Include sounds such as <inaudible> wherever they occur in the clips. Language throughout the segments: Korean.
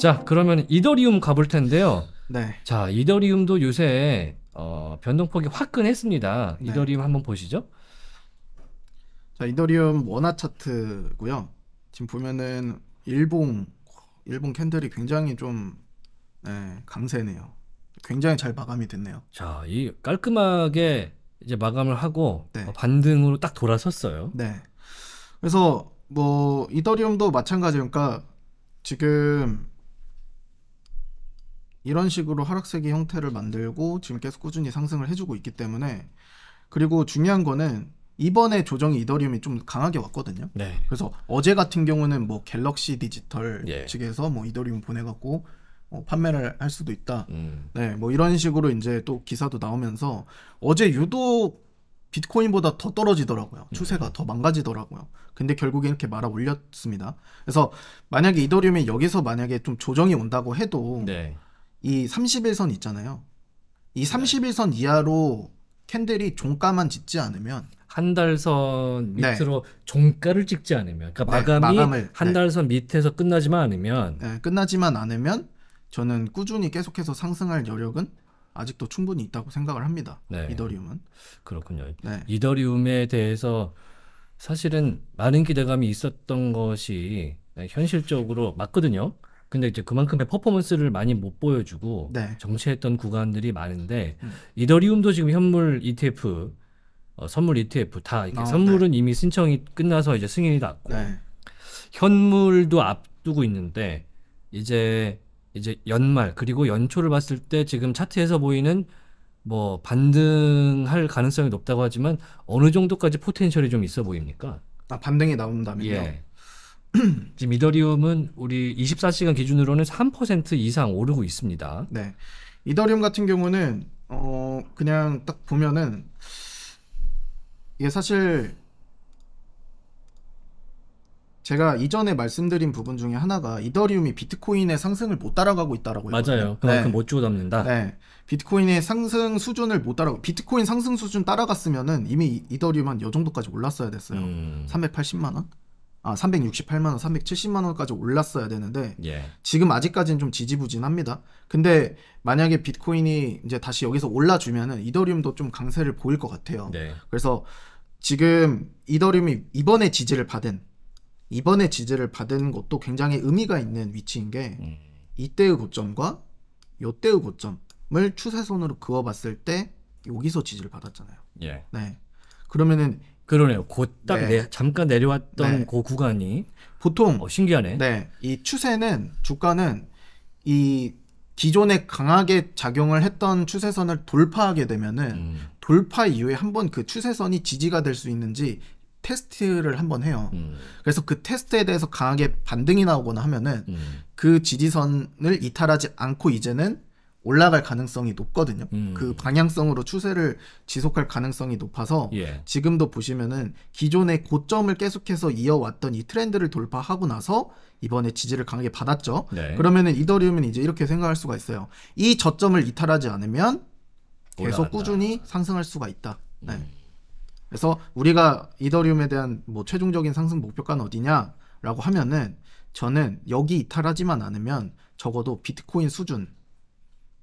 자, 그러면 이더리움 가볼 텐데요. 네. 자, 이더리움도 요새 어, 변동폭이 화끈했습니다. 네. 이더리움 한번 보시죠. 자, 이더리움 원화 차트고요. 지금 보면은 일봉 일본 캔들이 굉장히 좀 네, 강세네요. 굉장히 잘 마감이 됐네요. 자, 이 깔끔하게 이제 마감을 하고 네. 어, 반등으로 딱 돌아섰어요. 네. 그래서 뭐 이더리움도 마찬가지니까 그러니까 지금 이런 식으로 하락세기 형태를 만들고 지금 계속 꾸준히 상승을 해주고 있기 때문에 그리고 중요한 거는 이번에 조정이 이더리움이 좀 강하게 왔거든요. 네. 그래서 어제 같은 경우는 뭐 갤럭시 디지털 예. 측에서 뭐 이더리움 보내갖고 어, 판매를 할 수도 있다. 음. 네, 뭐 이런 식으로 이제 또 기사도 나오면서 어제 유독 비트코인보다 더 떨어지더라고요. 음. 추세가 음. 더 망가지더라고요. 근데 결국에 이렇게 말아 올렸습니다. 그래서 만약에 이더리움이 여기서 만약에 좀 조정이 온다고 해도 네. 이 31선 있잖아요. 이 31선 이하로 캔들이 종가만 짓지 않으면 한 달선 네. 밑으로 네. 종가를 찍지 않으면 그러니까 네, 마감이 한 달선 네. 밑에서 끝나지만 않으면 네, 끝나지만 않으면 저는 꾸준히 계속해서 상승할 여력은 아직도 충분히 있다고 생각을 합니다. 이더리움은 그렇군요. 이더리움에 대해서 사실은 많은 기대감이 있었던 것이 현실적으로 맞거든요. 근데 이제 그만큼의 퍼포먼스를 많이 못 보여주고 네. 정체했던 구간들이 많은데 음. 이더리움도 지금 현물 ETF 어, 선물 ETF 다 이렇게 어, 선물은 네. 이미 신청이 끝나서 이제 승인이 났고 네. 현물도 앞두고 있는데 이제 이제 연말 그리고 연초를 봤을 때 지금 차트에서 보이는 뭐 반등할 가능성이 높다고 하지만 어느 정도까지 포텐셜이 좀 있어 보입니까? 아 반등이 나온다면요? 예. <clears throat> 지금 이더리움은 우리 24시간 기준으로는 3% 이상 오르고 있습니다. 네. 이더리움 같은 경우는 어 그냥 딱 보면은 이게 사실 제가 이전에 말씀드린 부분 중에 하나가 이더리움이 비트코인의 상승을 못 따라가고 있다라고 했거든 맞아요. 그만큼 네. 못 주고담는다. 네. 비트코인의 상승 수준을 못 따라가 비트코인 상승 수준 따라갔으면은 이미 이더리움 한요 정도까지 올랐어야 됐어요. 음. 380만 원? 아 368만 원, 370만 원까지 올랐어야 되는데 예. 지금 아직까지는 좀 지지부진합니다. 근데 만약에 비트코인이 이제 다시 여기서 올라주면은 이더리움도 좀 강세를 보일 것 같아요. 네. 그래서 지금 이더리움이 이번에 지지를 받은 이번에 지지를 받은 것도 굉장히 의미가 있는 위치인 게 음. 이때의 고점과 요때의 고점을 추세선으로 그어봤을 때 여기서 지지를 받았잖아요. 예. 네. 그러면은 그러네요. 곧딱 네. 잠깐 내려왔던 네. 그 구간이 보통 어, 신기하네. 네, 이 추세는 주가는 이 기존에 강하게 작용을 했던 추세선을 돌파하게 되면은 음. 돌파 이후에 한번 그 추세선이 지지가 될 수 있는지 테스트를 한번 해요. 음. 그래서 그 테스트에 대해서 강하게 반등이 나오거나 하면은 음. 그 지지선을 이탈하지 않고 이제는 올라갈 가능성이 높거든요. 음. 그 방향성으로 추세를 지속할 가능성이 높아서 예. 지금도 보시면은 기존의 고점을 계속해서 이어왔던 이 트렌드를 돌파하고 나서 이번에 지지를 강하게 받았죠. 네. 그러면은 이더리움은 이제 이렇게 생각할 수가 있어요. 이 저점을 이탈하지 않으면 계속 올라간다. 꾸준히 상승할 수가 있다. 음. 네. 음. 그래서 우리가 이더리움에 대한 뭐 최종적인 상승 목표가는 어디냐라고 하면은 저는 여기 이탈하지만 않으면 적어도 비트코인 수준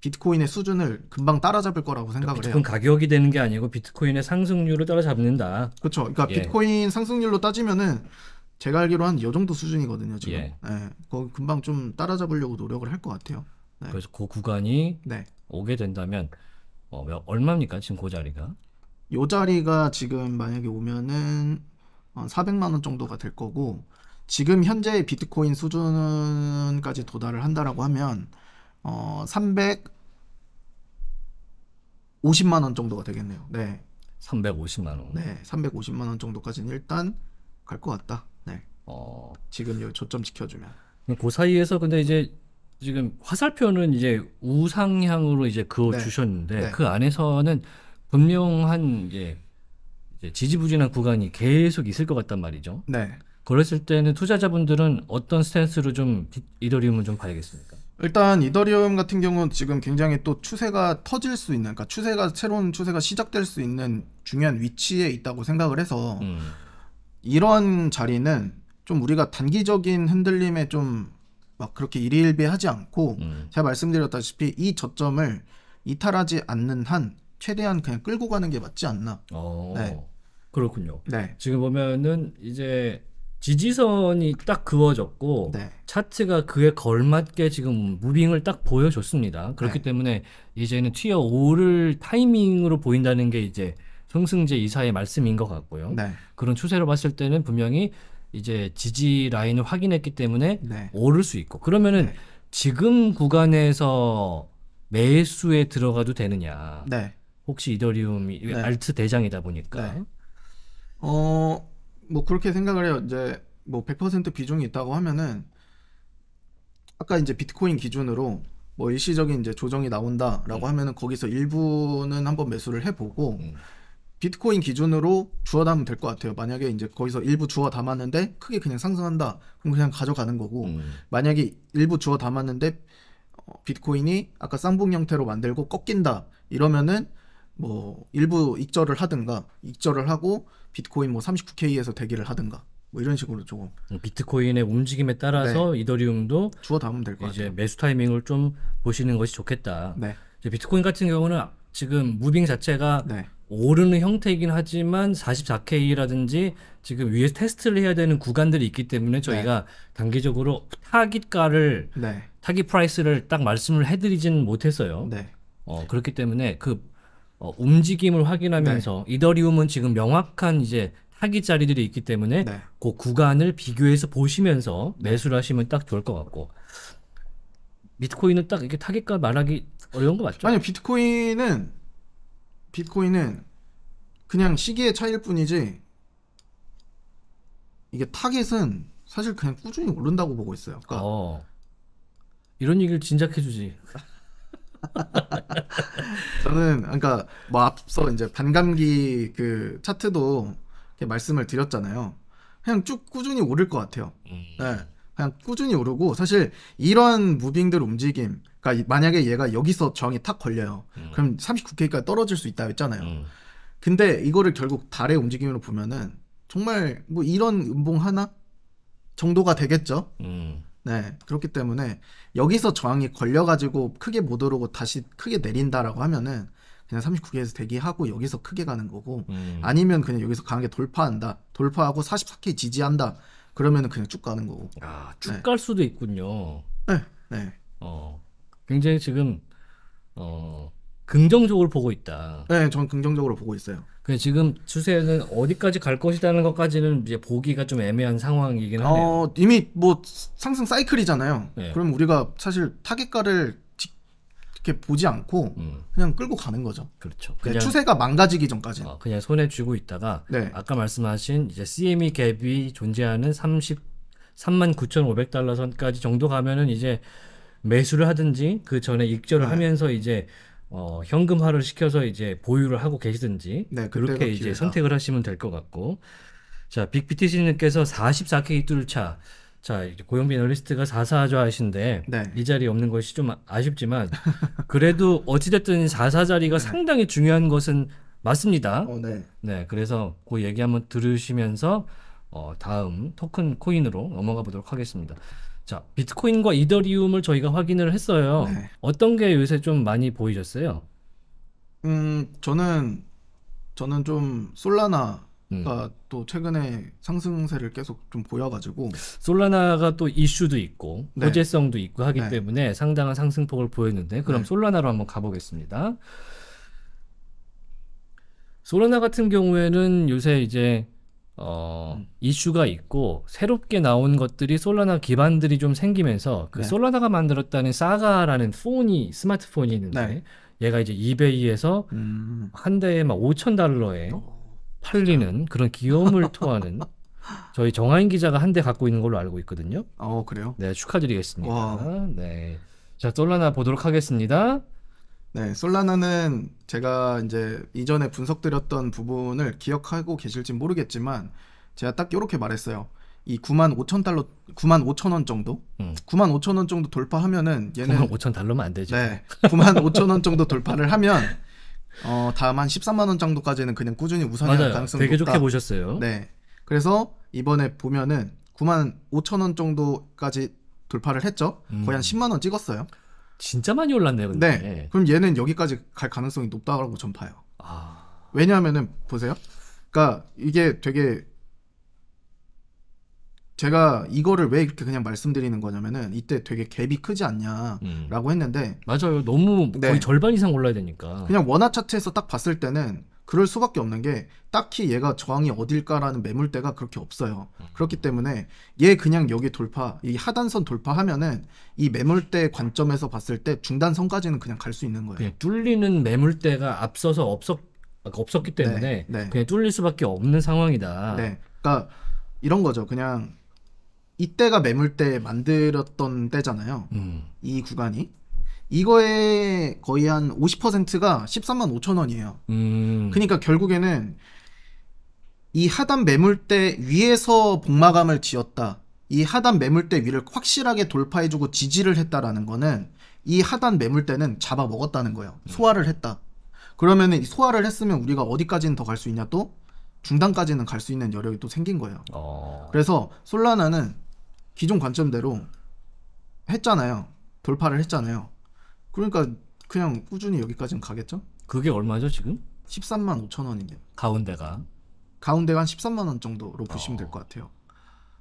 비트코인의 수준을 금방 따라잡을 거라고 생각을 그러니까 비트코인 해요. 가격이 되는 게 아니고 비트코인의 상승률을 따라잡는다. 그렇죠. 그러니까 예. 비트코인 상승률로 따지면은 제가 알기로 한요 정도 수준이거든요. 지금. 예. 예. 거 금방 좀 따라잡으려고 노력을 할 것 같아요. 네. 그래서 그 구간이 네. 오게 된다면 어, 얼마입니까 지금 그 자리가? 요 자리가 지금 만약에 오면은 400만 원 정도가 될 거고 지금 현재의 비트코인 수준까지 도달을 한다라고 하면 어, 300 50만 원 정도가 되겠네요. 네. 350만 원. 네, 350만 원 정도까지는 일단 갈 것 같다. 네. 어. 지금 요초점 지켜주면. 그 사이에서 근데 이제 지금 화살표는 이제 우상향으로 이제 그어 네. 주셨는데 네. 그 안에서는 분명한 이제, 이제 지지부진한 구간이 계속 있을 것 같단 말이죠. 네. 그랬을 때는 투자자분들은 어떤 스탠스로 좀 이더리움을 좀 봐야겠습니까? 일단 이더리움 같은 경우는 지금 굉장히 또 추세가 터질 수 있는 그러니까 추세가 새로운 추세가 시작될 수 있는 중요한 위치에 있다고 생각을 해서 음. 이러한 자리는 좀 우리가 단기적인 흔들림에 좀 막 그렇게 일일비하지 않고 음. 제가 말씀드렸다시피 이 저점을 이탈하지 않는 한 최대한 그냥 끌고 가는 게 맞지 않나. 어, 네. 그렇군요. 네. 지금 보면은 이제 지지선이 딱 그어졌고 네. 차트가 그에 걸맞게 지금 무빙을 딱 보여줬습니다. 그렇기 네. 때문에 이제는 튀어 오를 타이밍으로 보인다는 게 이제 성승재 이사의 말씀인 것 같고요. 네. 그런 추세로 봤을 때는 분명히 이제 지지 라인을 확인했기 때문에 네. 오를 수 있고 그러면은 네. 지금 구간에서 매수에 들어가도 되느냐? 네. 혹시 이더리움이 알트 대장이다 보니까 어뭐 그렇게 생각을 해요. 이제 뭐 100% 비중이 있다고 하면은 아까 이제 비트코인 기준으로 뭐 일시적인 이제 조정이 나온다라고 음. 하면은 거기서 일부는 한번 매수를 해보고 음. 비트코인 기준으로 주워 담으면 될 것 같아요. 만약에 이제 거기서 일부 주워 담았는데 크게 그냥 상승한다. 그럼 그냥 가져가는 거고 음. 만약에 일부 주워 담았는데 어, 비트코인이 아까 쌍봉 형태로 만들고 꺾인다 이러면은 뭐 일부 익절을 하든가 익절을 하고 비트코인 뭐 39K에서 대기를 하든가 뭐 이런 식으로 조금 비트코인의 움직임에 따라서 네. 이더리움도 주워 담으면 될것 같아요. 이제 매수 타이밍을 좀 보시는 것이 좋겠다. 네. 이제 비트코인 같은 경우는 지금 무빙 자체가 네. 오르는 형태이긴 하지만 44K라든지 지금 위에 테스트를 해야 되는 구간들이 있기 때문에 저희가 네. 단기적으로 타깃가를 네. 타깃 프라이스를 딱 말씀을 해드리진 못했어요. 네. 어, 그렇기 때문에 그 어, 움직임을 확인하면서 네. 이더리움은 지금 명확한 이제 타깃 자리들이 있기 때문에 네. 그 구간을 비교해서 보시면서 네. 매수를 하시면 딱 좋을 것 같고 비트코인은 딱 이렇게 타깃값 말하기 어려운 거 맞죠? 아니 비트코인은 비트코인은 그냥 시기의 차이일 뿐이지 이게 타깃은 사실 그냥 꾸준히 오른다고 보고 있어요. 그러니까 어, 이런 얘기를 진작 해주지. <laughs> 저는 그러니까 뭐 앞서 이제 반감기 그 차트도 이렇게 말씀을 드렸잖아요. 그냥 쭉 꾸준히 오를 것 같아요. 음. 네. 그냥 꾸준히 오르고 사실 이런 무빙들 움직임 그러니까 만약에 얘가 여기서 정이탁 걸려요. 음. 그럼 39K까지 떨어질 수 있다 했잖아요. 음. 근데 이거를 결국 달의 움직임으로 보면은 정말 뭐 이런 음봉 하나 정도가 되겠죠. 음. 네, 그렇기 때문에 여기서 저항이 걸려가지고 크게 못 오르고 다시 크게 내린다라고 하면은 그냥 39K에서 대기하고 여기서 크게 가는 거고 음. 아니면 그냥 여기서 강하게 돌파한다. 돌파하고 44K 지지한다. 그러면은 그냥 쭉 가는 거고. 아, 쭉갈 네. 수도 있군요. 네. 네. 어. 굉장히 지금 어 긍정적으로 보고 있다. 네, 전 긍정적으로 보고 있어요. 그 지금 추세는 어디까지 갈 것이라는 것까지는 이제 보기가 좀 애매한 상황이긴 하네요. 어, 이미 뭐 상승 사이클이잖아요. 네. 그럼 우리가 사실 타겟가를 이렇게 보지 않고 음. 그냥 끌고 가는 거죠. 그렇죠. 네, 그냥, 추세가 망가지기 전까지. 어, 그냥 손에 쥐고 있다가 네. 아까 말씀하신 이제 CME 갭이 존재하는 3 3 9,500달러 선까지 정도 가면은 이제 매수를 하든지 그 전에 익절을 네. 하면서 이제 어, 현금화를 시켜서 이제 보유를 하고 계시든지 네, 그렇게 이제 선택을 하시면 될 것 같고 자 빅비티지님께서 44K 뚫차 자고용비 어리스트가 사사좌하신데 네. 이 자리에 없는 것이 좀 아쉽지만 <laughs> 그래도 어찌됐든 사사 자리가 네. 상당히 중요한 것은 맞습니다. 어, 네. 네 그래서 그 얘기 한번 들으시면서 어, 다음 토큰 코인으로 넘어가 보도록 하겠습니다. 자, 비트코인과 이더리움을 저희가 확인을 했어요. 네. 어떤 게 요새 좀 많이 보이셨어요? 음, 저는 저는 좀 솔라나가 음. 또 최근에 상승세를 계속 좀 보여가지고 솔라나가 또 이슈도 있고 네. 호재성도 있고 하기 네. 때문에 상당한 상승폭을 보였는데 그럼 네. 솔라나로 한번 가보겠습니다. 솔라나 같은 경우에는 요새 이제 어, 음. 이슈가 있고 새롭게 나온 것들이 솔라나 기반들이 좀 생기면서 그 네. 솔라나가 만들었다는 사가라는 폰이 스마트폰이 있는데 네. 얘가 이제 이베이에서 음. 한 대에 막 5천 달러에 팔리는 그런 귀여움을 <laughs> 토하는 저희 정하인 기자가 한 대 갖고 있는 걸로 알고 있거든요. 어 그래요? 네 축하드리겠습니다. 와. 네. 자 솔라나 보도록 하겠습니다. 네, 솔라나는 제가 이제 이전에 분석드렸던 부분을 기억하고 계실지 모르겠지만 제가 딱 이렇게 말했어요. 이 9만 5천 달러, 9만 5천 원 정도, 음. 9만 5천 원 정도 돌파하면은 얘는 9만 5천 달러면 안 되죠. 네, 9만 5천 원 정도 돌파를 하면 어 다음 한 13만 원 정도까지는 그냥 꾸준히 우상향 가능성이 되게 높 좋게 보셨어요. 네, 그래서 이번에 보면은 9만 5천 원 정도까지 돌파를 했죠. 음. 거의 한 10만 음. 원 찍었어요. 진짜 많이 올랐네요. 근데. 네. 예. 그럼 얘는 여기까지 갈 가능성이 높다고 전 봐요. 아... 왜냐하면은 보세요. 그러니까 이게 되게 제가 이거를 왜 이렇게 그냥 말씀드리는 거냐면은 이때 되게 갭이 크지 않냐라고 음. 했는데 맞아요. 너무 거의 네. 절반 이상 올라야 되니까. 그냥 원화 차트에서 딱 봤을 때는 그럴 수밖에 없는 게 딱히 얘가 저항이 어딜까라는 매물대가 그렇게 없어요. 음. 그렇기 때문에 얘 그냥 여기 돌파, 이 하단선 돌파하면은 이 매물대 관점에서 봤을 때 중단선까지는 그냥 갈 수 있는 거예요. 그냥 뚫리는 매물대가 앞서서 없었 없었기 네, 때문에 네, 네. 그냥 뚫릴 수밖에 없는 상황이다. 네. 그러니까 이런 거죠. 그냥 이때가 매물대 만들었던 때잖아요. 음. 이 구간이. 이거에 거의 한 50%가 13만 5천 원이에요. 음. 그러니까 결국에는 이 하단 매물대 위에서 복마감을 지었다. 이 하단 매물대 위를 확실하게 돌파해주고 지지를 했다라는 거는 이 하단 매물대는 잡아먹었다는 거예요. 음. 소화를 했다. 그러면 은 소화를 했으면 우리가 어디까지는 더 갈 수 있냐 또 중단까지는 갈 수 있는 여력이 또 생긴 거예요. 어. 그래서 솔라나는 기존 관점대로 했잖아요. 돌파를 했잖아요. 그러니까 그냥 꾸준히 여기까지는 가겠죠? 그게 얼마죠 지금? 13만 5천 원입니 가운데가 가운데가 한 13만 원 정도로 어. 보시면 될 것 같아요.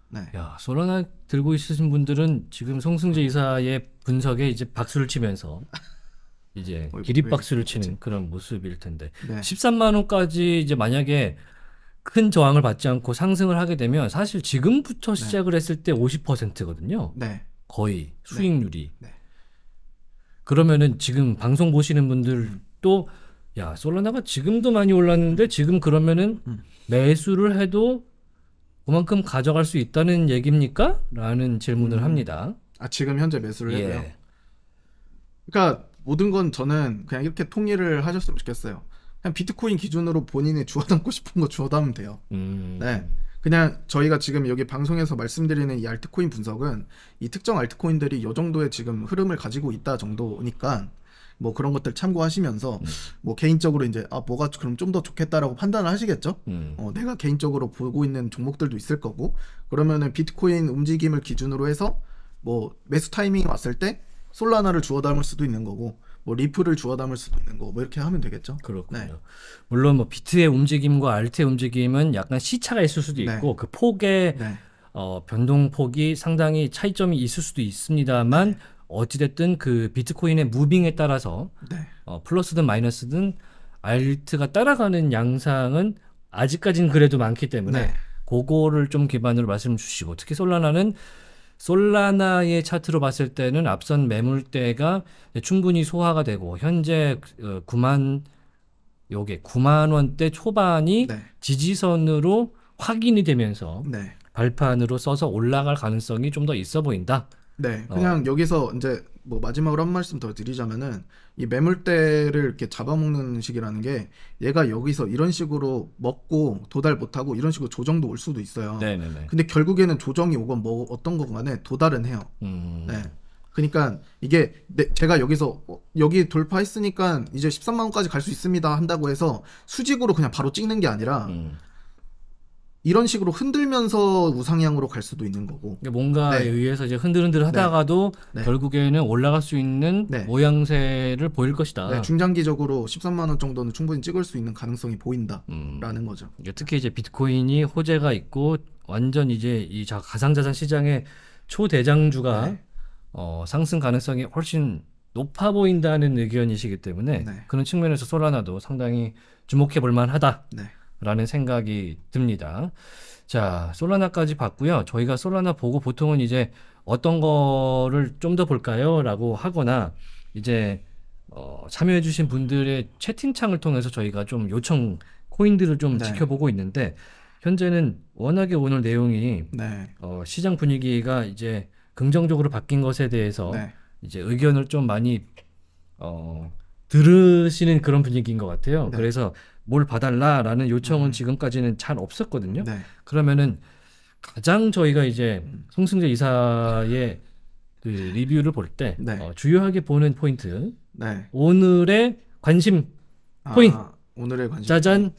네. 야 솔라나 들고 있으신 분들은 지금 송승재 이사의 분석에 이제 박수를 치면서 <laughs> 이제 기립박수를 치는 그런 모습일 텐데 네. 13만 원까지 이제 만약에 큰 저항을 받지 않고 상승을 하게 되면 사실 지금부터 네. 시작을 했을 때 50%거든요. 네. 거의 네. 수익률이. 네. 그러면은 지금 방송 보시는 분들도 음. 야 솔라나가 지금도 많이 올랐는데 지금 그러면은 음. 매수를 해도 그만큼 가져갈 수 있다는 얘기입니까? 라는 질문을 음. 합니다. 아 지금 현재 매수를 예. 해요. 그러니까 모든 건 저는 그냥 이렇게 통일을 하셨으면 좋겠어요. 그냥 비트코인 기준으로 본인이 주워담고 싶은 거 주워담으면 돼요. 음. 네. 그냥 저희가 지금 여기 방송에서 말씀드리는 이 알트코인 분석은 이 특정 알트코인들이 요 정도의 지금 흐름을 가지고 있다 정도니까 뭐 그런 것들 참고하시면서 음. 뭐 개인적으로 이제 아 뭐가 그럼 좀 더 좋겠다라고 판단을 하시겠죠. 음. 어, 내가 개인적으로 보고 있는 종목들도 있을 거고 그러면은 비트코인 움직임을 기준으로 해서 뭐 매수 타이밍이 왔을 때 솔라나를 주워 담을 수도 있는 거고 뭐 리프를 주워 담을 수도 있는 거뭐 이렇게 하면 되겠죠. 그렇군요. 네. 물론 뭐 비트의 움직임과 알트의 움직임은 약간 시차가 있을 수도 네. 있고 그 폭의 네. 어, 변동폭이 상당히 차이점이 있을 수도 있습니다만 네. 어찌됐든 그 비트코인의 무빙에 따라서 네. 어, 플러스든 마이너스든 알트가 따라가는 양상은 아직까지는 그래도 많기 때문에 네. 그거를 좀 기반으로 말씀 주시고 특히 솔라나는 솔라나의 차트로 봤을 때는 앞선 매물대가 충분히 소화가 되고 현재 9만 어, 요게 9만 원대 초반이 네. 지지선으로 확인이 되면서 네. 발판으로 써서 올라갈 가능성이 좀 더 있어 보인다. 네, 어. 그냥 어. 여기서 이제 뭐 마지막으로 한 말씀 더 드리자면은 이 매물대를 이렇게 잡아먹는 식이라는 게 얘가 여기서 이런 식으로 먹고 도달 못하고 이런 식으로 조정도 올 수도 있어요. 네네네. 근데 결국에는 조정이 오건 뭐 어떤 것만에 도달은 해요. 음. 네. 그러니까 이게 네, 제가 여기서 어, 여기 돌파했으니까 이제 13만 원까지 갈 수 있습니다 한다고 해서 수직으로 그냥 바로 찍는 게 아니라 음. 이런 식으로 흔들면서 우상향으로 갈 수도 있는 거고. 그러니까 뭔가에 네. 의해서 이제 흔들흔들 네. 하다가도 네. 네. 결국에는 올라갈 수 있는 네. 모양새를 보일 것이다. 네, 중장기적으로 13만 원 정도는 충분히 찍을 수 있는 가능성이 보인다라는 음. 거죠. 특히 이제 비트코인이 호재가 있고 완전 이제 이 가상자산 시장의 초대장주가 어, 상승 가능성이 훨씬 높아 보인다는 의견이시기 때문에 그런 측면에서 솔라나도 상당히 주목해 볼 만하다. 라는 생각이 듭니다. 자, 솔라나까지 봤고요. 저희가 솔라나 보고 보통은 이제 어떤 거를 좀 더 볼까요? 라고 하거나 이제 어, 참여해주신 분들의 채팅창을 통해서 저희가 좀 요청 코인들을 좀 네. 지켜보고 있는데 현재는 워낙에 오늘 내용이 네. 어, 시장 분위기가 이제 긍정적으로 바뀐 것에 대해서 네. 이제 의견을 좀 많이 어, 들으시는 그런 분위기인 것 같아요. 네. 그래서 뭘 봐달라라는 요청은 음. 지금까지는 잘 없었거든요. 네. 그러면은 가장 저희가 이제 송승재 이사의 그 리뷰를 볼때 네. 어, 주요하게 보는 포인트 네. 오늘의 관심 아, 포인트 오늘의 관심 짜잔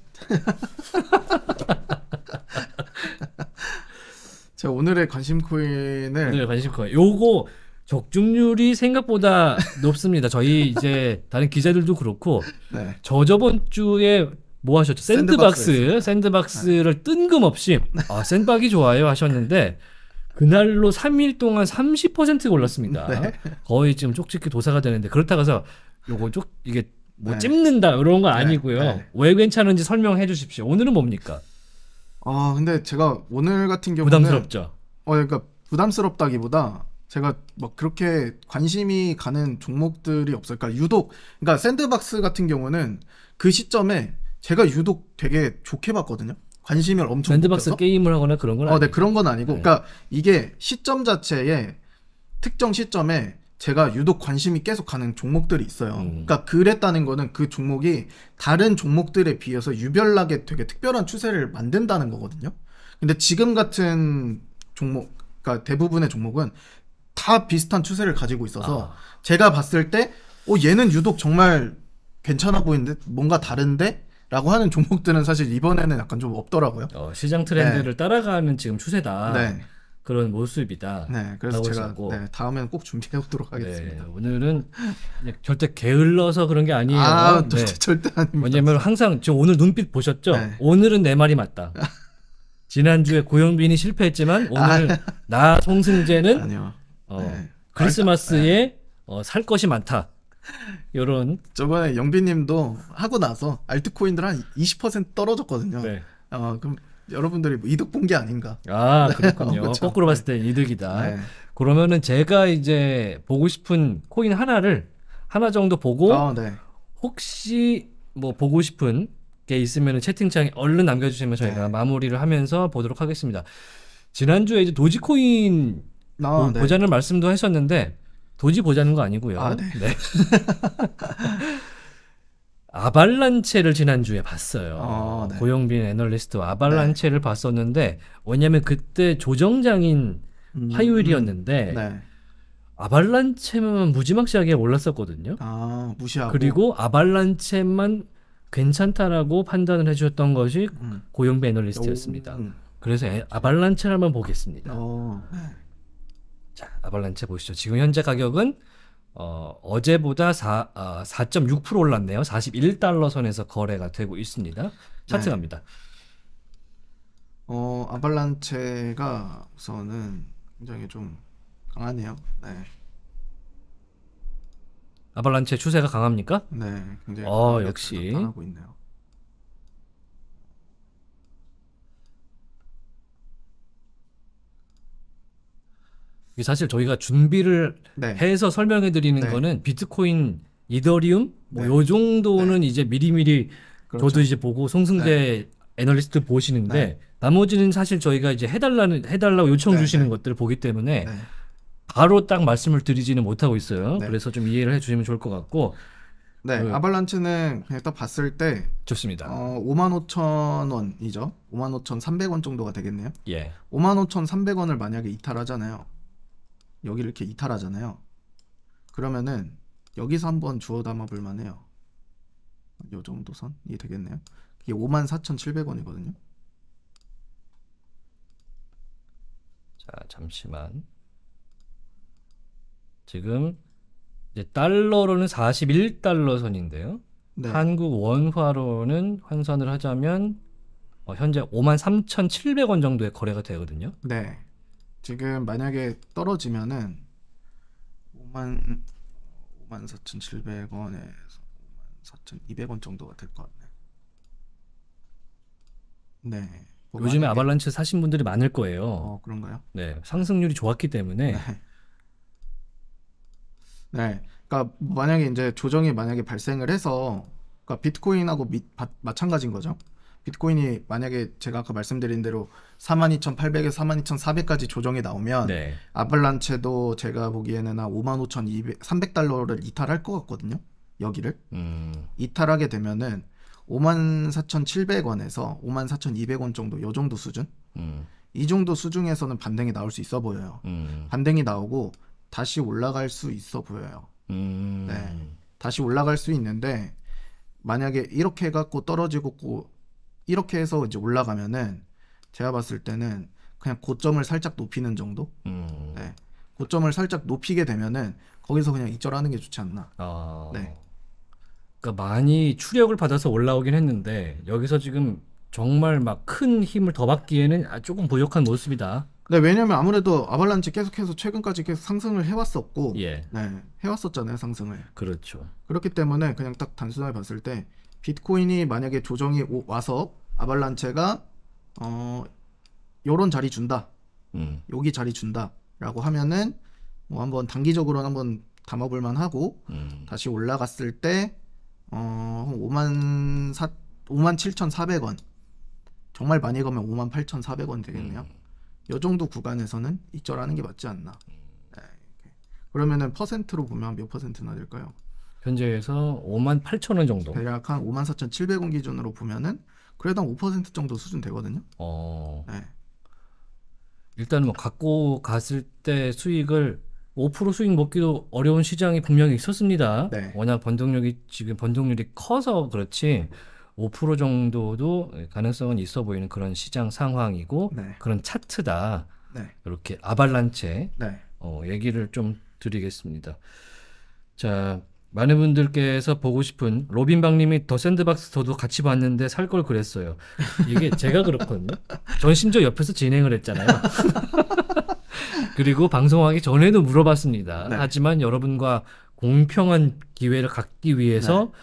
자 <laughs> 오늘의 관심 코인을 오늘의 관심 코인 요거 적중률이 생각보다 <laughs> 높습니다. 저희 이제 다른 기자들도 그렇고 네. 저저번 주에 뭐 하셨죠? 샌드박스, 샌드박스 를 뜬금없이 아 샌박이 좋아요 하셨는데 그날로 3일 동안 30%가 올랐습니다. 네. 거의 지금 쪽집기 도사가 되는데 그렇다가서 요거 쪽 이게 뭐 네. 찝는다 이런 거 네. 아니고요. 네. 왜 괜찮은지 설명해 주십시오. 오늘은 뭡니까? 아 근데 제가 오늘 같은 경우는 부담스럽죠. 어 그러니까 부담스럽다기보다 제가 막 그렇게 관심이 가는 종목들이 없을까? 그러니까 유독 그러니까 샌드박스 같은 경우는 그 시점에 제가 유독 되게 좋게 봤거든요. 관심을 엄청 샌드박스 게임을 하거나 그런 건 아니고. 어, 네, 그런 건 아니고. 네. 그러니까 이게 시점 자체에 특정 시점에 제가 유독 관심이 계속 가는 종목들이 있어요. 음. 그러니까 그랬다는 거는 그 종목이 다른 종목들에 비해서 유별나게 되게 특별한 추세를 만든다는 거거든요. 근데 지금 같은 종목, 그러니까 대부분의 종목은 다 비슷한 추세를 가지고 있어서 아. 제가 봤을 때 어, 얘는 유독 정말 괜찮아 보이는데 뭔가 다른데 라고 하는 종목들은 사실 이번에는 약간 좀 없더라고요. 어, 시장 트렌드를 네. 따라가는 지금 추세다. 네. 그런 모습이다. 네, 그래서 제가 네, 다음에는 꼭 준비해 오도록 하겠습니다. 네, 오늘은 절대 게을러서 그런 게 아니에요. 아, 네. <laughs> 절대 아닙니다. 왜냐면 항상 지금 오늘 눈빛 보셨죠? 네. 오늘은 내 말이 맞다. <laughs> 지난주에 고영빈이 실패했지만 오늘 아, 나 송승재는 아니요. 어, 네. 크리스마스에 네. 어, 살 것이 많다. 요런 저번에 영빈님도 하고 나서 알트코인들 한 20% 떨어졌거든요. 네. 어 그럼 여러분들이 뭐 이득 본 게 아닌가? 아 <laughs> 네. 그렇군요. 어, 그렇죠. 거꾸로 봤을 때 네. 이득이다. 네. 그러면은 제가 이제 보고 싶은 코인 하나를 하나 정도 보고 어, 네. 혹시 뭐 보고 싶은 게 있으면 채팅창에 얼른 남겨주시면 저희가 네. 마무리를 하면서 보도록 하겠습니다. 지난주에 이제 도지코인 아, 뭐 네. 보자는 말씀도 하셨는데 도지 보자는 거 아니고요. 아, 네. 네. <laughs> 아발란체를 지난주에 봤어요. 아, 네. 고용빈 애널리스트 아발란체를 네. 봤었는데 왜냐면 그때 조정장인 음, 화요일이었는데 음, 네. 아발란체만 무지막지하게 올랐었거든요. 아, 무시하고. 그리고 아발란체만 괜찮다라고 판단을 해주셨던 것이 음. 고용빈 애널리스트였습니다. 오, 음. 그래서 아발란체를 한번 보겠습니다. 오, 어, 네. 자, 아발란체 보시죠. 지금 현재 가격은 어, 어제보다 4, 아, 4.6% 올랐네요. 41달러 선에서 거래가 되고 있습니다. 차트 네. 갑니다. 어, 아발란체가 우선은 굉장히 좀 강하네요. 네. 아발란체 추세가 강합니까? 네, 굉장히 어, 역시 나고 있네요. 이게 사실 저희가 준비를 네. 해서 설명해 드리는 네. 거는 비트코인, 이더리움 뭐요 네. 정도는 네. 이제 미리미리 그렇죠. 저도 이제 보고 송승대 네. 애널리스트 보시는데 나머지는 사실 저희가 이제 해달라는 해달라고 요청 주시는 것들을 보기 때문에 바로 딱 말씀을 드리지는 못하고 있어요. 그래서 좀 이해를 해주시면 좋을 것 같고 네, 그... 아발란치는 그냥 딱 봤을 때 좋습니다. 어, 5 5천원이죠 55,300원 정도가 되겠네요. 예. 55,300원을 만약에 이탈하잖아요. 여기를 이렇게 이탈하잖아요 그러면은 여기서 한번 주워 담아 볼 만해요 요 정도 선이 되겠네요 이게 54,700원이거든요 자 잠시만 지금 이제 달러로는 41달러 선인데요 네. 한국 원화로는 환산을 하자면 어, 현재 53,700원 정도의 거래가 되거든요. 네. 지금 만약에 떨어지면은 5만 54,700원에서 5 4 2 0원 정도가 될 것 같네. 네. 뭐 요즘에 만약에... 아발란치 사신 분들이 많을 거예요. 어, 그런가요? 네. 상승률이 좋았기 때문에 네. 네. 그러니까 만약에 이제 조정이 만약에 발생을 해서 그러니까 비트코인하고 미, 바, 마찬가지인 거죠. 비트코인이 만약에 제가 아까 말씀드린 대로 42,800에서 42,400까지 조정이 나오면 네. 아발란체도 제가 보기에는 한 55,200, 300달러를 이탈할 것 같거든요. 여기를 음. 이탈하게 되면은 54,700원에서 54,200원 정도 요 정도 수준 음. 이 정도 수준에서는 반등이 나올 수 있어 보여요. 음. 반등이 나오고 다시 올라갈 수 있어 보여요. 음. 네, 다시 올라갈 수 있는데 만약에 이렇게 해갖고 떨어지고 이렇게 해서 이제 올라가면은 제가 봤을 때는 그냥 고점을 살짝 높이는 정도. 음. 네. 고점을 살짝 높이게 되면은 거기서 그냥 이절하는게 좋지 않나. 아. 네. 그러니까 많이 추력을 받아서 올라오긴 했는데 여기서 지금 정말 막 큰 힘을 더 받기에는 아, 조금 부족한 모습이다. 네, 왜냐면 아무래도 아발란치 계속해서 최근까지 계속 상승을 해왔었고, 예. 네, 해왔었잖아요 상승을. 그렇죠. 그렇기 때문에 그냥 딱 단순하게 봤을 때 비트코인이 만약에 조정이 오, 와서 아발란체가 어 요런 자리 준다. 음. 여기 자리 준다라고 하면은 뭐 한번 단기적으로 한번 담아볼 만하고 음. 다시 올라갔을 때 어, 5만 4 5만 7,400원 정말 많이 가면 5만 8,400원 되겠네요. 음. 요 정도 구간에서는 이절하는게 맞지 않나. 네, 그러면은 퍼센트로 보면 몇 퍼센트나 될까요? 현재에서 5만 8천 원 정도. 대략 한 5만 4,700원 기준으로 보면은 그래도 한 5% 정도 수준 되거든요. 어. 네. 일단 뭐 갖고 갔을 때 수익을 5% 수익 먹기도 어려운 시장이 분명히 있었습니다. 네. 워낙 번동력이 지금 번동률이 커서 그렇지 5% 정도도 가능성은 있어 보이는 그런 시장 상황이고 네. 그런 차트다. 네. 이렇게 아발란체 네. 어, 얘기를 좀 드리겠습니다. 자, 많은 분들께서 보고 싶은 로빈박님이더 샌드박스 저도 같이 봤는데 살 걸 그랬어요. 이게 제가 그렇거든요. 전 심지어 옆에서 진행을 했잖아요. <laughs> 그리고 방송하기 전에도 물어봤습니다. 네. 하지만 여러분과 공평한 기회를 갖기 위해서 네.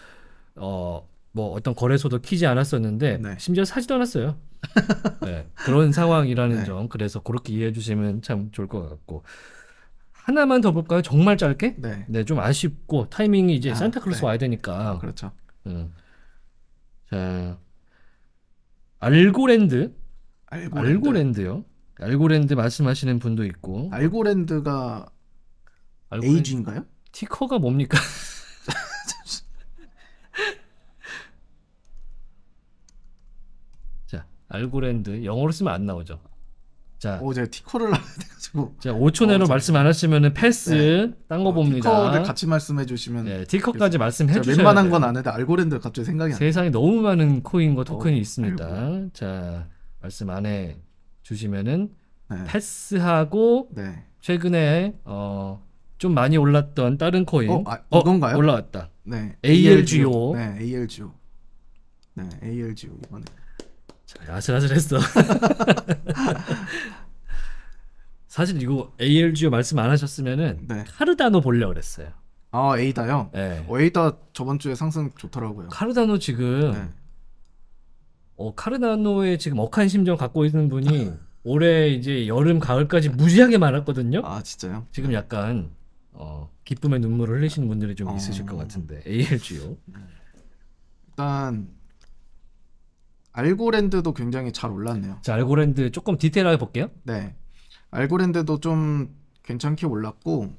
어, 뭐 어떤 거래소도 키지 않았었는데 네. 심지어 사지도 않았어요. 네, 그런 상황이라는 네. 점 그래서 그렇게 이해해 주시면 참 좋을 것 같고 하나만 더 볼까요? 정말 짧게? 네. 네, 좀 아쉽고 타이밍이 이제 아, 산타클로스 네. 와야 되니까. 그렇죠. 음. 자, 알고랜드. 알고랜드. 알고랜드요. 알고랜드 말씀하시는 분도 있고. 알고랜드가 알고랜드... 에이지인가요? 티커가 뭡니까? <laughs> 자, 알고랜드 영어로 쓰면 안 나오죠. 자, 오, 제가 티코를 나가지고제 5초 내로 어, 말씀 안 하시면은 패스 네. 딴거 아, 봅니다. 티커를 같이 말씀해 주시면. 네, 티커까지 말씀해 주셔야 웬만한 건 안 해도 알고랜드 갑자기 생각이 안. 세상에 너무 많은 코인과 어, 토큰이 어, 있습니다. 아이고. 자, 말씀 안 해 주시면은 네. 패스하고 네. 최근에 어. 좀 많이 올랐던 다른 코인 어, 아, 이건가요? 어, 올라왔다. 네, ALGO. 네, ALGO. 네, ALGO 이번에. 아슬아슬했어. <laughs> 사실 이거 ALGO 말씀 안 하셨으면은 네. 카르다노 보려 그랬어요. 아 에이다요? 네. 어, 에이다 저번 주에 상승 좋더라고요. 카르다노 지금 네. 어, 카르다노에 지금 억한 심정 갖고 있는 분이 <laughs> 올해 이제 여름 가을까지 무지하게 많았거든요. 아 진짜요? 지금 약간 어, 기쁨의 눈물을 흘리시는 분들이 좀 어... 있으실 것 같은데 ALG요. 네. 일단 알고랜드도 굉장히 잘 올랐네요. 자 알고랜드 조금 디테일하게 볼게요. 네. 알고랜드도 좀 괜찮게 올랐고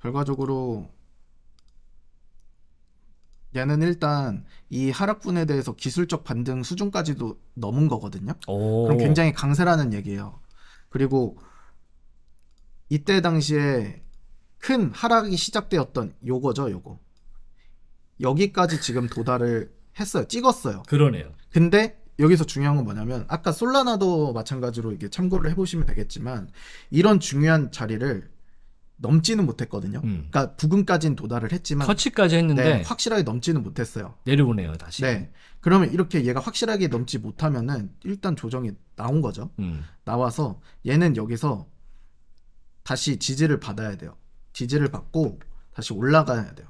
결과적으로 얘는 일단 이 하락분에 대해서 기술적 반등 수준까지도 넘은 거거든요. 오. 그럼 굉장히 강세라는 얘기예요. 그리고 이때 당시에 큰 하락이 시작되었던 요거죠, 요거. 여기까지 지금 도달을 했어요. 찍었어요. 그러네요. 근데 여기서 중요한 건 뭐냐면 아까 솔라나도 마찬가지로 이게 참고를 해보시면 되겠지만 이런 중요한 자리를 넘지는 못했거든요. 음. 그러니까 부근까지는 도달을 했지만 터치까지 했는데 네, 확실하게 넘지는 못했어요. 내려오네요 다시. 네. 그러면 이렇게 얘가 확실하게 넘지 못하면은 일단 조정이 나온 거죠. 음. 나와서 얘는 여기서 다시 지지를 받아야 돼요. 지지를 받고 다시 올라가야 돼요.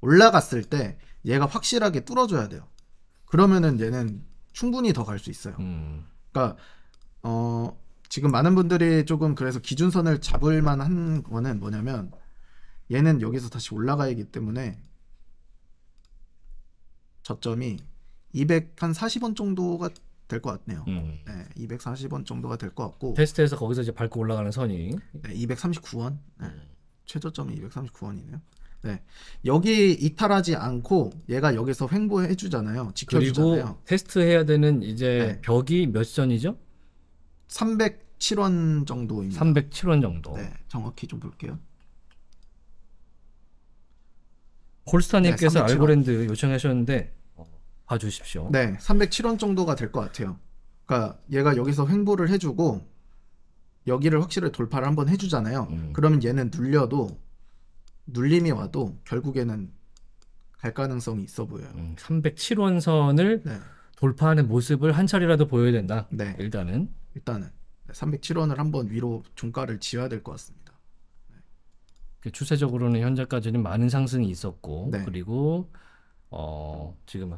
올라갔을 때 얘가 확실하게 뚫어줘야 돼요. 그러면은 얘는 충분히 더 갈 수 있어요. 음. 그러니까 어 지금 많은 분들이 조금 그래서 기준선을 잡을 만한 거는 뭐냐면 얘는 여기서 다시 올라가야기 때문에 저점이 240원 정도가 될 것 같네요. 음. 네, 240원 정도가 될 것 같고 테스트에서 거기서 이제 밟고 올라가는 선이 네, 239원 네, 음. 최저점이 239원이네요. 네. 여기 이탈하지 않고 얘가 여기서 횡보해 주잖아요. 지켜주잖아요. 그리고 테스트해야 되는 이제 네. 벽이 몇 선이죠? 307원 정도입니다. 307원 정도. 네. 정확히 좀 볼게요. 폴스타님께서 네, 알고랜드 요청하셨는데 어, 봐주십시오. 네, 307원 정도가 될 것 같아요. 그러니까 얘가 여기서 횡보를 해주고 여기를 확실히 돌파를 한번 해주잖아요. 음. 그러면 얘는 눌려도 눌림이 와도 결국에는 갈 가능성이 있어 보여요. 음, 307원 선을 네. 돌파하는 모습을 한 차례라도 보여야 된다. 네. 일단은 일단은 307원을 한번 위로 종가를 지어야 될 것 같습니다. 네. 그 추세적으로는 현재까지는 많은 상승이 있었고 네. 그리고 어, 지금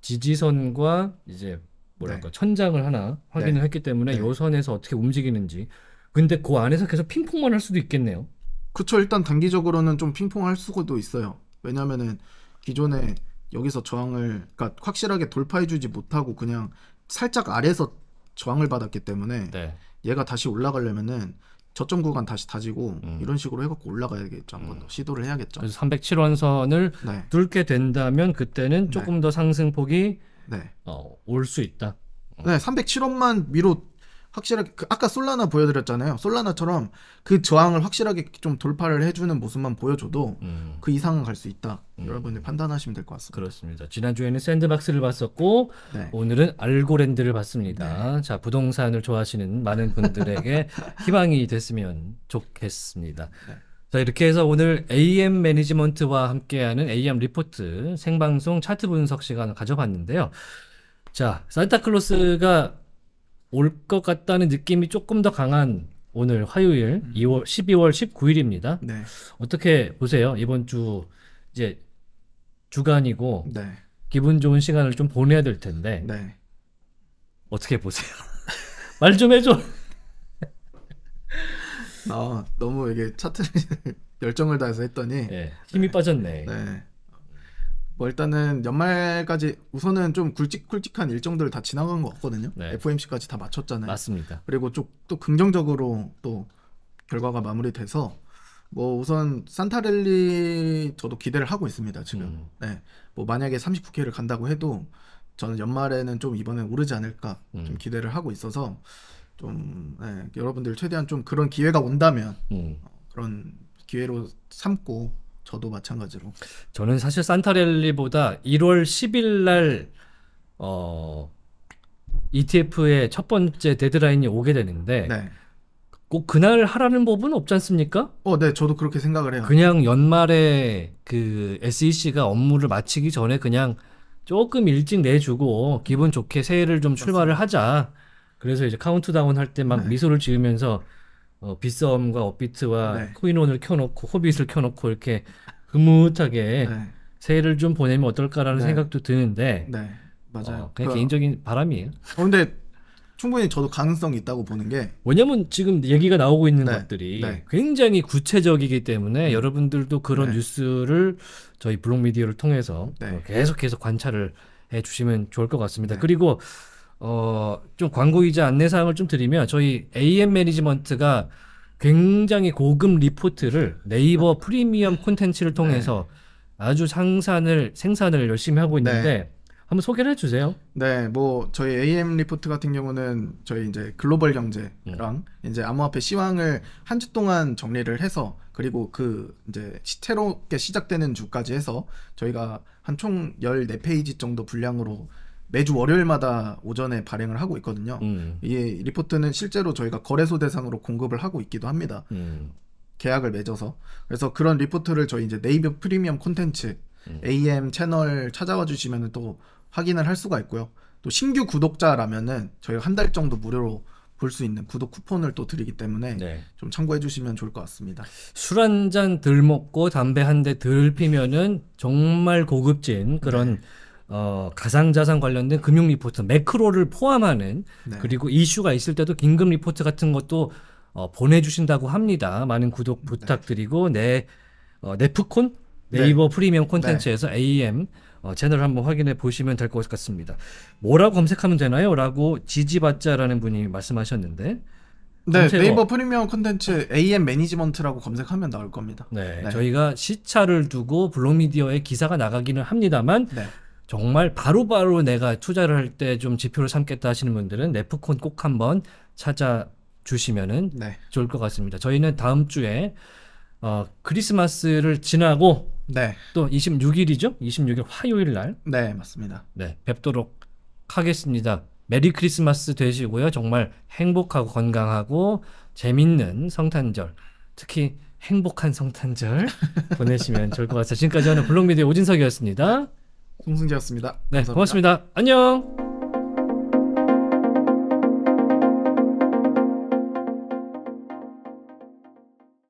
지지선과 이제 뭐랄까 네. 천장을 하나 확인을 했기 때문에 네. 요 선에서 어떻게 움직이는지 근데 그 안에서 계속 핑퐁만 할 수도 있겠네요. 그쵸 일단 단기적으로는 좀 핑퐁할 수도 있어요. 왜냐면은 기존에 여기서 저항을 그러니까 확실하게 돌파해주지 못하고 그냥 살짝 아래서 저항을 받았기 때문에 네. 얘가 다시 올라가려면은 저점 구간 다시 다지고 음. 이런 식으로 해갖고 올라가야겠죠. 음. 한번 음. 시도를 해야겠죠. 그래서 307원 선을 네. 뚫게 된다면 그때는 네. 조금 네. 더 상승폭이 네. 어, 올수 있다. 네, 307원만 위로 확실하게 그 아까 솔라나 보여드렸잖아요. 솔라나처럼 그 저항을 확실하게 좀 돌파를 해주는 모습만 보여줘도 음. 그 이상은 갈 수 있다. 음. 여러분들 판단하시면 될 것 같습니다. 그렇습니다. 지난주에는 샌드박스를 봤었고 네. 오늘은 알고랜드를 봤습니다. 네. 자 부동산을 좋아하시는 많은 분들에게 <laughs> 희망이 됐으면 좋겠습니다. 네. 자 이렇게 해서 오늘 AM 매니지먼트와 함께하는 AM 리포트 생방송 차트 분석 시간을 가져봤는데요. 자 산타클로스가 올것 같다는 느낌이 조금 더 강한 오늘 화요일 음. 2월 12월 19일입니다. 네. 어떻게 보세요? 이번 주 이제 주간이고 네. 기분 좋은 시간을 좀 보내야 될 텐데 네. 어떻게 보세요? <laughs> 말 좀 해줘. 아 너무 이게 차트 <laughs> 열정을 다해서 했더니 예, 힘이 빠졌네. 네. 뭐 일단은 연말까지 우선은 좀 굵직굵직한 일정들을 다 지나간 것 같거든요. 네. FOMC까지 다 마쳤잖아요. 맞습니다. 그리고 좀또 긍정적으로 또 결과가 마무리돼서 뭐 우선 산타랠리 저도 기대를 하고 있습니다. 지금. 음. 네. 뭐 만약에 39K를 간다고 해도 저는 연말에는 좀 이번에 오르지 않을까 음. 좀 기대를 하고 있어서 좀 네, 여러분들 최대한 좀 그런 기회가 온다면 음. 그런 기회로 삼고 저도 마찬가지로. 저는 사실 산타랠리보다 1월 10일 날 어, ETF의 첫 번째 데드라인이 오게 되는데 네. 꼭 그날 하라는 법은 없지 않습니까? 어, 네, 저도 그렇게 생각을 해요. 그냥 연말에 그 SEC가 업무를 마치기 전에 그냥 조금 일찍 내주고 기분 좋게 새해를 좀 출발을 하자. 그래서 이제 카운트다운 할 때막 네. 미소를 지으면서 어, 빗썸과 업비트와 네. 코인온을 켜놓고 호빗을 켜놓고 이렇게 흐뭇하게 네. 새해를 좀 보내면 어떨까라는 네. 생각도 드는데 네 맞아요 어, 그냥 그, 개인적인 바람이에요 그런데 어, 충분히 저도 가능성이 있다고 보는 게 왜냐면 지금 얘기가 나오고 있는 네. 것들이 네. 굉장히 구체적이기 때문에 음. 여러분들도 그런 네. 뉴스를 저희 블록미디어를 통해서 계속해서 관찰을 해주시면 좋을 것 같습니다 그리고 어, 좀 광고이자 안내사항을 좀 드리면 저희 AM 매니지먼트가 굉장히 고급 리포트를 네이버 프리미엄 콘텐츠를 네. 통해서 네. 아주 상산을 생산을 열심히 하고 있는데 네. 한번 소개를 해주세요. 네, 뭐 저희 AM 리포트 같은 경우는 저희 이제 글로벌 경제랑 음. 이제 암호화폐 시황을 한 주 동안 정리를 해서 그리고 그 이제 새롭게 시작되는 주까지 해서 저희가 한 총 14페이지 정도 분량으로 매주 월요일마다 오전에 발행을 하고 있거든요. 음. 이 리포트는 실제로 저희가 거래소 대상으로 공급을 하고 있기도 합니다. 음. 계약을 맺어서 그래서 그런 리포트를 저희 이제 네이버 프리미엄 콘텐츠 음. AM 채널 찾아와 주시면 또 확인을 할 수가 있고요. 또 신규 구독자라면은 저희가 한 달 정도 무료로 볼 수 있는 구독 쿠폰을 또 드리기 때문에 네. 좀 참고해 주시면 좋을 것 같습니다. 술 한 잔 덜 먹고 담배 한 대 덜 피면은 정말 고급진 그런 네. 어, 가상자산 관련된 금융 리포트 매크로를 포함하는 네. 그리고 이슈가 있을 때도 긴급 리포트 같은 것도 어, 보내주신다고 합니다. 많은 구독 네. 부탁드리고 네. 내 어, 네프콘 네. 네이버 네. 프리미엄 콘텐츠에서 네. AM 어, 채널 한번 확인해 보시면 될 것 같습니다. 뭐라고 검색하면 되나요? 라고 지지받자라는 분이 말씀하셨는데 네, 네이버 어. 프리미엄 콘텐츠 AM 매니지먼트라고 검색하면 나올 겁니다. 네, 네. 저희가 시차를 두고 블록미디어에 기사가 나가기는 합니다만 네. 정말 바로바로 바로 내가 투자를 할 때 좀 지표를 삼겠다 하시는 분들은 레프콘 꼭 한번 찾아주시면은 네. 좋을 것 같습니다. 저희는 다음 주에 어, 크리스마스를 지나고 네. 또 26일이죠? 26일 화요일 날. 네, 맞습니다. 네, 뵙도록 하겠습니다. 메리 크리스마스 되시고요. 정말 행복하고 건강하고 재밌는 성탄절. 특히 행복한 성탄절 <laughs> 보내시면 좋을 것같습니다 지금까지 저는 블록미디어 오진석이었습니다. 송승재였습니다. 네, 감사합니다. 고맙습니다. 안녕.